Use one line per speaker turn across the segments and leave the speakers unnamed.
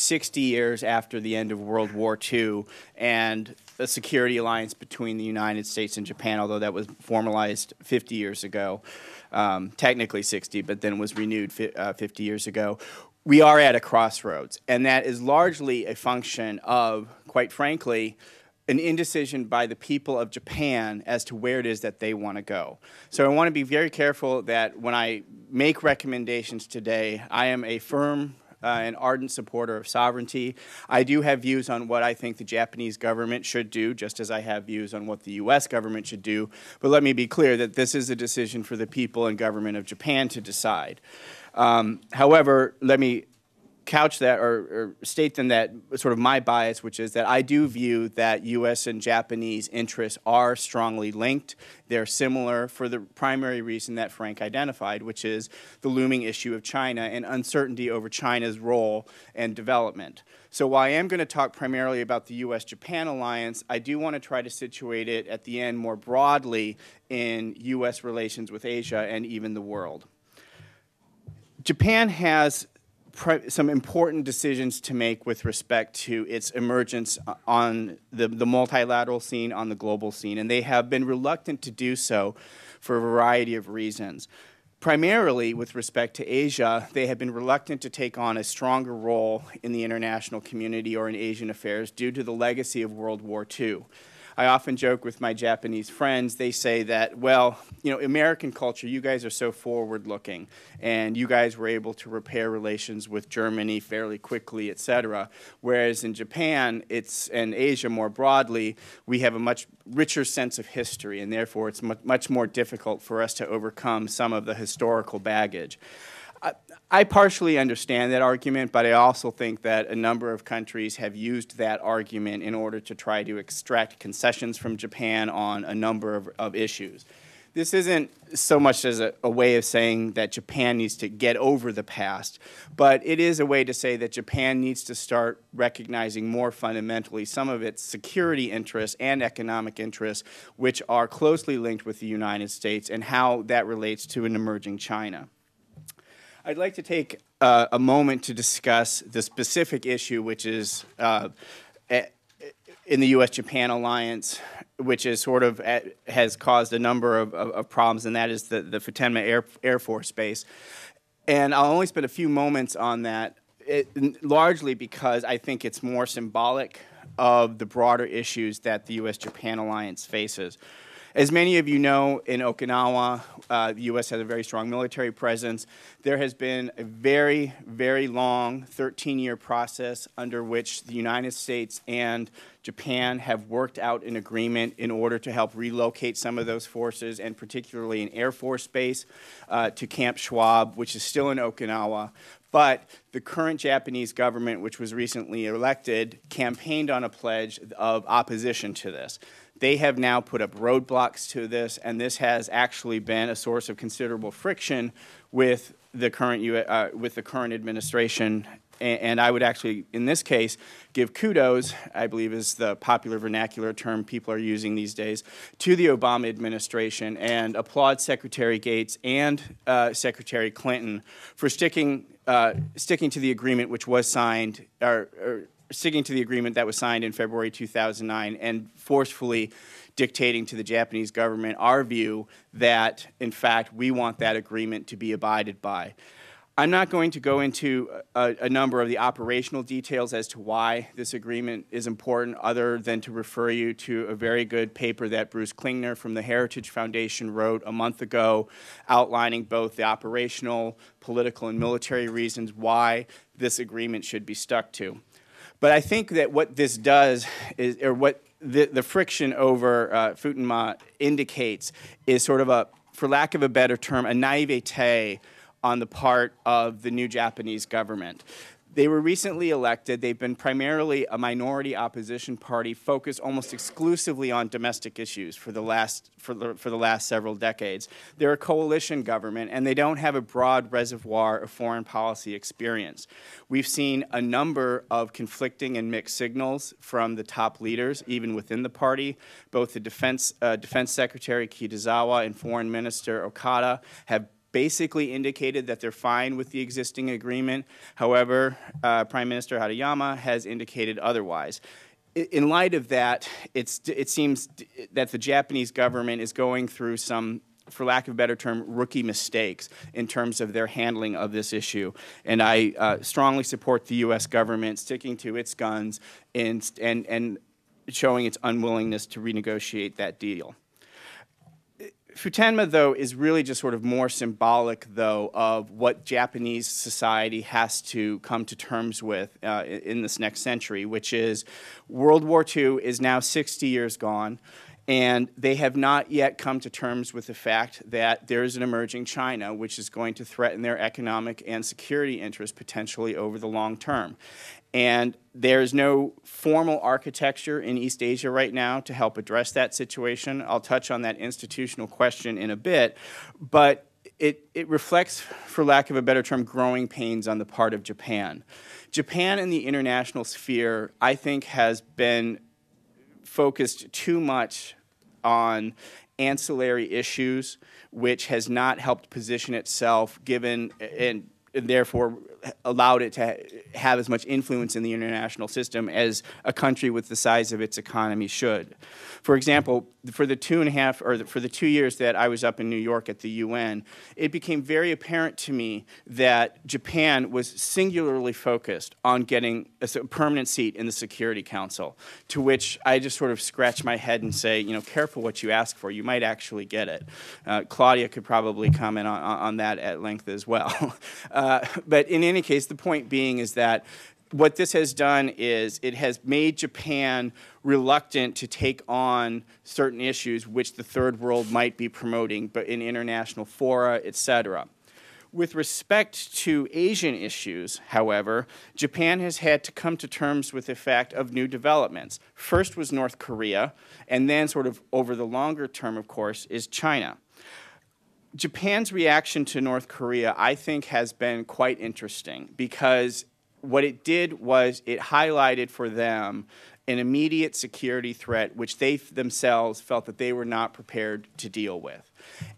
60 years after the end of World War II and a security alliance between the United States and Japan, although that was formalized 50 years ago, um, technically 60, but then was renewed fi uh, 50 years ago. We are at a crossroads, and that is largely a function of, quite frankly, an indecision by the people of Japan as to where it is that they want to go. So I want to be very careful that when I make recommendations today, I am a firm uh, an ardent supporter of sovereignty. I do have views on what I think the Japanese government should do, just as I have views on what the U.S. government should do. But let me be clear that this is a decision for the people and government of Japan to decide. Um, however, let me couch that or, or state then that sort of my bias, which is that I do view that U.S. and Japanese interests are strongly linked. They're similar for the primary reason that Frank identified, which is the looming issue of China and uncertainty over China's role and development. So while I am going to talk primarily about the U.S.-Japan alliance, I do want to try to situate it at the end more broadly in U.S. relations with Asia and even the world. Japan has some important decisions to make with respect to its emergence on the, the multilateral scene, on the global scene, and they have been reluctant to do so for a variety of reasons. Primarily, with respect to Asia, they have been reluctant to take on a stronger role in the international community or in Asian affairs due to the legacy of World War II. I often joke with my Japanese friends, they say that, well, you know, American culture, you guys are so forward looking, and you guys were able to repair relations with Germany fairly quickly, et cetera. Whereas in Japan, it's, and Asia more broadly, we have a much richer sense of history, and therefore it's much more difficult for us to overcome some of the historical baggage. I, I partially understand that argument, but I also think that a number of countries have used that argument in order to try to extract concessions from Japan on a number of, of issues. This isn't so much as a, a way of saying that Japan needs to get over the past, but it is a way to say that Japan needs to start recognizing more fundamentally some of its security interests and economic interests, which are closely linked with the United States, and how that relates to an emerging China. I'd like to take uh, a moment to discuss the specific issue, which is uh, eh, in the U.S.-Japan alliance, which is sort of at, eh, has caused a number of, of, of, problems, and that is the, the Futenma Air, Air Force Base. And I'll only spend a few moments on that, it, eh, largely because I think it's more symbolic of the broader issues that the U.S.-Japan alliance faces. As many of you know, in Okinawa, uh, the U.S. has a very strong military presence. There has been a very, very long 13 year process under which the United States and Japan have worked out an agreement in order to help relocate some of those forces, and particularly an Air Force base uh, to Camp Schwab, which is still in Okinawa. But the current Japanese government, which was recently elected, campaigned on a pledge of opposition to this. They have now put up roadblocks to this, and this has actually been a source of considerable friction with the current, uh, with the current administration and, and I would actually, in this case, give kudos, I believe is the popular vernacular term people are using these days, to the Obama administration and applaud Secretary Gates and uh, Secretary Clinton for sticking, uh, sticking to the agreement which was signed, or, or sticking to the agreement that was signed in February 2009 and forcefully dictating to the Japanese government our view that, in fact, we want that agreement to be abided by. I'm not going to go into a, a, number of the operational details as to why this agreement is important, other than to refer you to a very good paper that Bruce Klingner from the Heritage Foundation wrote a month ago, outlining both the operational, political, and military reasons why this agreement should be stuck to. But I think that what this does is, or what the, the friction over uh, indicates, is sort of a, for lack of a better term, a naivete on the part of the new Japanese government. They were recently elected. They've been primarily a minority opposition party focused almost exclusively on domestic issues for the last for the, for the last several decades. They're a coalition government and they don't have a broad reservoir of foreign policy experience. We've seen a number of conflicting and mixed signals from the top leaders even within the party. Both the defense uh, defense secretary Kitazawa and foreign minister Okada have basically indicated that they're fine with the existing agreement. However, uh, Prime Minister Hadayama has indicated otherwise. In light of that, it's, it seems that the Japanese government is going through some, for lack of a better term, rookie mistakes in terms of their handling of this issue. And I uh, strongly support the U.S. government sticking to its guns and, and, and showing its unwillingness to renegotiate that deal. Futenma, though, is really just sort of more symbolic, though, of what Japanese society has to come to terms with uh, in this next century, which is World War II is now 60 years gone. And they have not yet come to terms with the fact that there is an emerging China which is going to threaten their economic and security interests potentially over the long term. And there's no formal architecture in East Asia right now to help address that situation. I'll touch on that institutional question in a bit. But it, it, reflects, for lack of a better term, growing pains on the part of Japan. Japan in the international sphere, I think, has been focused too much on ancillary issues, which has not helped position itself given and and therefore allowed it to ha- have as much influence in the international system as a country with the size of its economy should. For example, for the two and a half or the, for the two years that I was up in New York at the UN, it became very apparent to me that Japan was singularly focused on getting a permanent seat in the Security Council, to which I just sort of scratch my head and say, you know, careful what you ask for. You might actually get it. Uh, Claudia could probably comment on, on that at length as well. Uh, uh, but in any case, the point being is that what this has done is it has made Japan reluctant to take on certain issues which the third world might be promoting, but in international fora, et cetera. With respect to Asian issues, however, Japan has had to come to terms with the fact of new developments. First was North Korea, and then, sort of over the longer term, of course, is China. Japan's reaction to North Korea, I think, has been quite interesting because what it did was it highlighted for them an immediate security threat which they themselves felt that they were not prepared to deal with.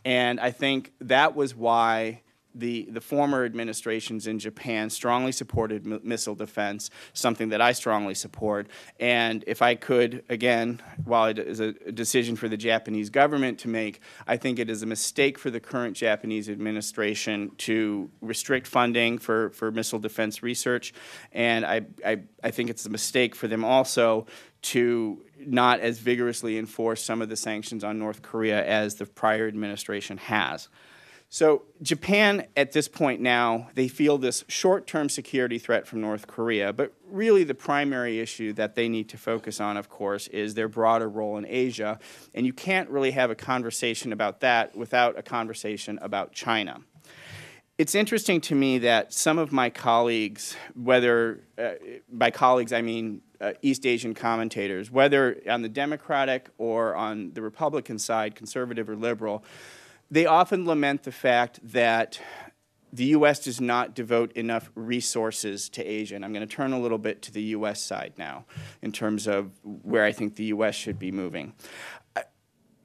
And I think that was why the, the former administrations in Japan strongly supported missile defense, something that I strongly support. And if I could, again, while it is a decision for the Japanese government to make, I think it is a mistake for the current Japanese administration to restrict funding for, for missile defense research. And I, I, I think it's a mistake for them also to not as vigorously enforce some of the sanctions on North Korea as the prior administration has. So Japan, at this point now, they feel this short-term security threat from North Korea, but really the primary issue that they need to focus on, of course, is their broader role in Asia, and you can't really have a conversation about that without a conversation about China. It's interesting to me that some of my colleagues, whether uh, by colleagues I mean uh, East Asian commentators, whether on the Democratic or on the Republican side, conservative or liberal, they often lament the fact that the U.S. does not devote enough resources to Asia. And I'm going to turn a little bit to the U.S. side now in terms of where I think the U.S. should be moving. I,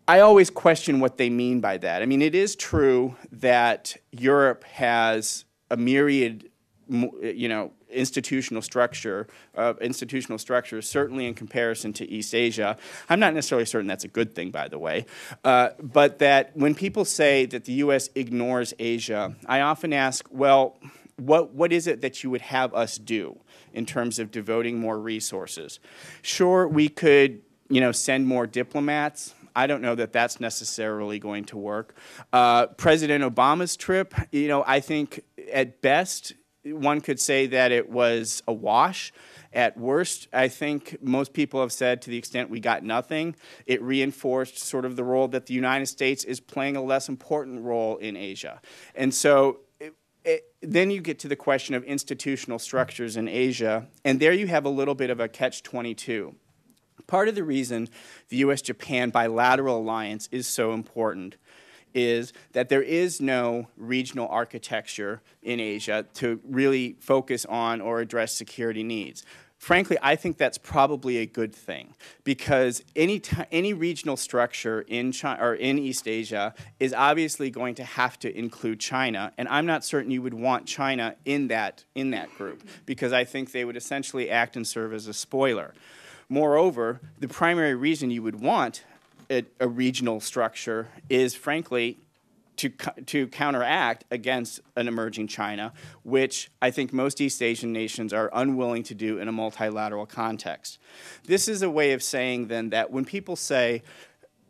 I always question what they mean by that. I mean, it is true that Europe has a myriad you know, institutional structure, uh, institutional structure, certainly in comparison to East Asia. I'm not necessarily certain that's a good thing, by the way, uh, but that when people say that the U.S. ignores Asia, I often ask, well, what, what is it that you would have us do in terms of devoting more resources? Sure, we could, you know, send more diplomats. I don't know that that's necessarily going to work. Uh, President Obama's trip, you know, I think at best one could say that it was a wash. At worst, I think most people have said to the extent we got nothing, it reinforced sort of the role that the United States is playing a less important role in Asia. And so it, it, then you get to the question of institutional structures in Asia, and there you have a little bit of a catch 22. Part of the reason the US Japan bilateral alliance is so important is that there is no regional architecture in Asia to really focus on or address security needs. Frankly, I think that's probably a good thing because any, any regional structure in, China, or in East Asia is obviously going to have to include China, and I'm not certain you would want China in that, in that group because I think they would essentially act and serve as a spoiler. Moreover, the primary reason you would want a, a regional structure is frankly to, to counteract against an emerging China, which I think most East Asian nations are unwilling to do in a multilateral context. This is a way of saying then that when people say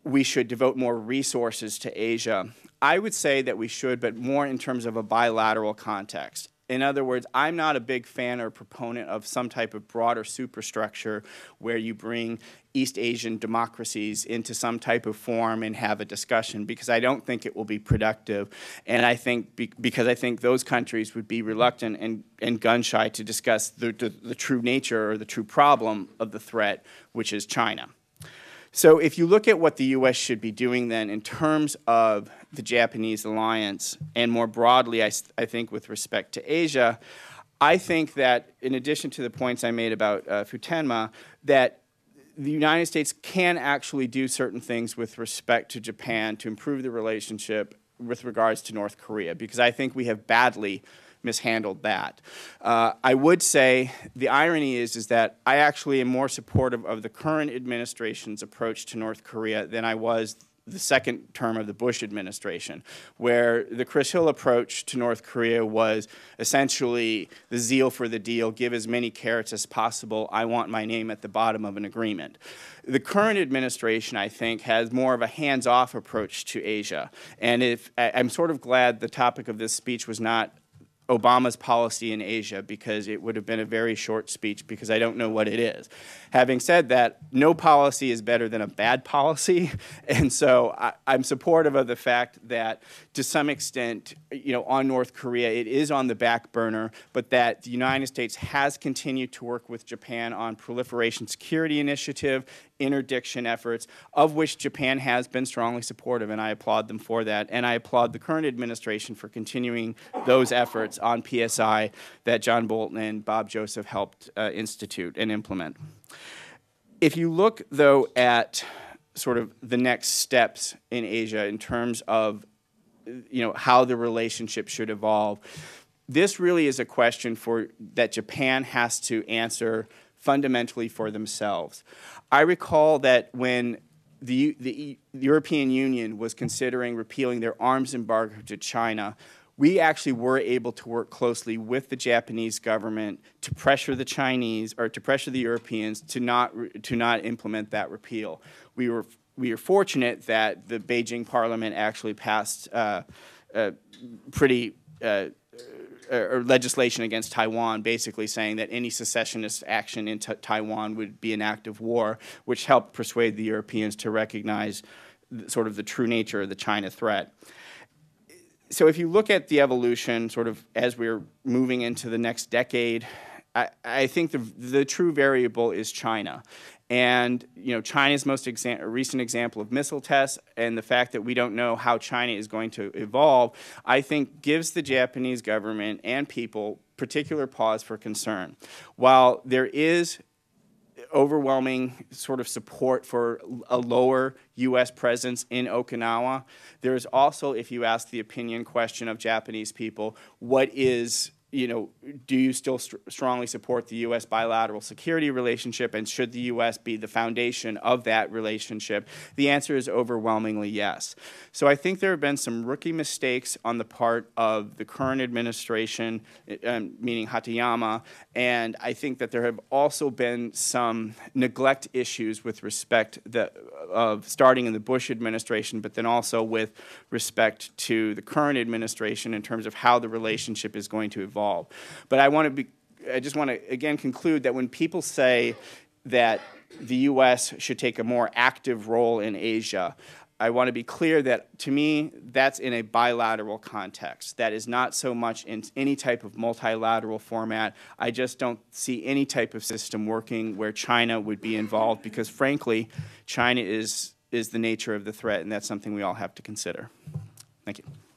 we should devote more resources to Asia, I would say that we should, but more in terms of a bilateral context in other words, I'm not a big fan or proponent of some type of broader superstructure where you bring East Asian democracies into some type of form and have a discussion because I don't think it will be productive. And I think be, because I think those countries would be reluctant and, and gun shy to discuss the, the, the true nature or the true problem of the threat, which is China. So if you look at what the U.S. should be doing then in terms of the Japanese alliance, and more broadly, I, I think with respect to Asia, I think that in addition to the points I made about uh, Futenma, that the United States can actually do certain things with respect to Japan to improve the relationship with regards to North Korea, because I think we have badly mishandled that. Uh, I would say the irony is, is that I actually am more supportive of the current administration's approach to North Korea than I was the second term of the Bush administration, where the Chris Hill approach to North Korea was essentially the zeal for the deal, give as many carrots as possible, I want my name at the bottom of an agreement. The current administration, I think, has more of a hands off approach to Asia. And if I'm sort of glad the topic of this speech was not Obama's policy in Asia because it would have been a very short speech because I don't know what it is. Having said that, no policy is better than a bad policy, and so I, am supportive of the fact that to some extent, you know, on North Korea, it is on the back burner, but that the United States has continued to work with Japan on proliferation security initiative, interdiction efforts, of which Japan has been strongly supportive, and I applaud them for that, and I applaud the current administration for continuing those efforts on PSI that John Bolton and Bob Joseph helped uh, institute and implement. If you look, though, at sort of the next steps in Asia in terms of you know how the relationship should evolve, this really is a question for that Japan has to answer fundamentally for themselves. I recall that when the, the, the European Union was considering repealing their arms embargo to China, we actually were able to work closely with the Japanese government to pressure the Chinese or to pressure the Europeans to not to not implement that repeal. We were we are fortunate that the Beijing Parliament actually passed uh, uh pretty. Uh, uh legislation against Taiwan, basically saying that any secessionist action in Taiwan would be an act of war, which helped persuade the Europeans to recognize sort of the true nature of the China threat so if you look at the evolution sort of as we're moving into the next decade, I, I think the, the true variable is China. And you know China's most exa recent example of missile tests, and the fact that we don't know how China is going to evolve, I think gives the Japanese government and people particular pause for concern. While there is overwhelming sort of support for a lower U.S. presence in Okinawa. There's also, if you ask the opinion question of Japanese people, what is you know, do you still st- strongly support the U.S. bilateral security relationship, and should the U.S. be the foundation of that relationship? The answer is overwhelmingly yes. So I think there have been some rookie mistakes on the part of the current administration, uh, um, meaning Hatayama, and I think that there have also been some neglect issues with respect the, of starting in the Bush administration, but then also with respect to the current administration in terms of how the relationship is going to evolve involved. But I want to be, I just want to again conclude that when people say that the U.S. should take a more active role in Asia, I want to be clear that to me, that's in a bilateral context. That is not so much in any type of multilateral format. I just don't see any type of system working where China would be involved because, frankly, China is, is the nature of the threat, and that's something we all have to consider. Thank you.